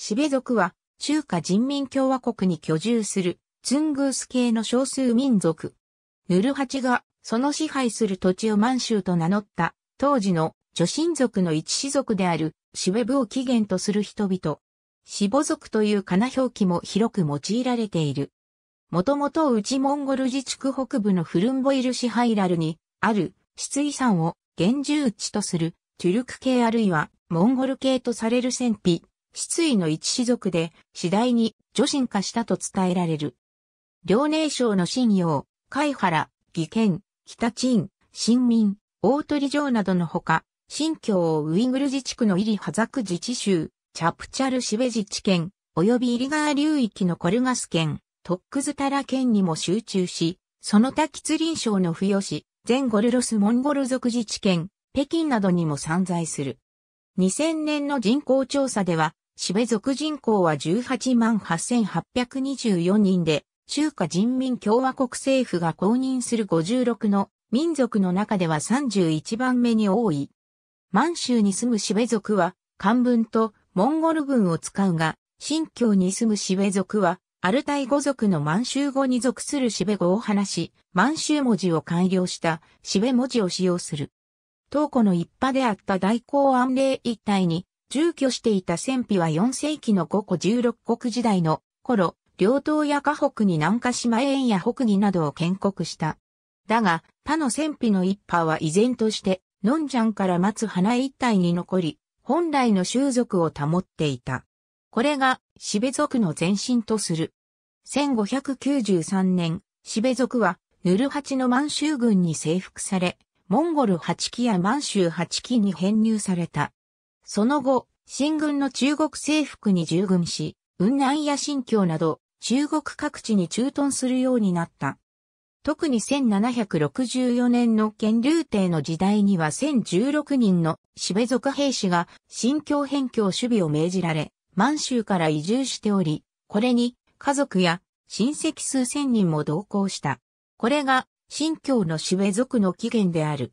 シベ族は、中華人民共和国に居住する、ツングース系の少数民族。ヌルハチが、その支配する土地を満州と名乗った、当時の女神族の一氏族である、シベ部を起源とする人々。シボ族という金表記も広く用いられている。もともと内モンゴル自治区北部のフルンボイル支配ラルに、ある、質遺産を、原住地とする、トゥルク系あるいは、モンゴル系とされる戦費、失意の一士族で、次第に女神化したと伝えられる。遼寧省の信用、海原、義賢、北鎮、新民、大鳥城などのほか、新疆ウイグル自治区のイリハザク自治州、チャプチャルシベ自治県、及びイリガー流域のコルガス県、トックズタラ県にも集中し、その他吉林省の不吉、全ゴルロスモンゴル族自治県、北京などにも散在する。2000年の人口調査では、シベ族人口は18万8824人で、中華人民共和国政府が公認する56の民族の中では31番目に多い。満州に住むシベ族は漢文とモンゴル文を使うが、新疆に住むシベ族はアルタイ語族の満州語に属するシベ語を話し、満州文字を改良したシベ文字を使用する。東古の一派であった大公安令一帯に住居していた戦費は4世紀の五個十六国時代の頃、両党や河北に南下島園や北義などを建国した。だが、他の戦費の一派は依然として、のんちゃんから松花一帯に残り、本来の習俗を保っていた。これが、しべ族の前身とする。1593年、しべ族は、ヌルハチの満州軍に征服され、モンゴル八期や満州八期に編入された。その後、新軍の中国征服に従軍し、雲南や新疆など、中国各地に駐屯するようになった。特に1764年の元流帝の時代には1016人のシベ族兵士が新疆辺境守備を命じられ、満州から移住しており、これに家族や親戚数千人も同行した。これが新疆のシベ族の起源である。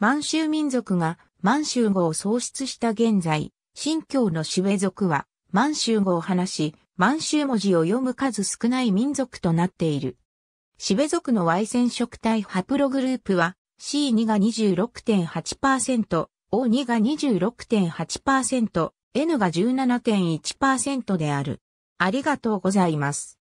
満州民族が満州語を創出した現在、新疆のシウ族は満州語を話し、満州文字を読む数少ない民族となっている。シベ族の Y 染色体ハプログループは C2 が26.8%、O2 が26.8%、N が17.1%である。ありがとうございます。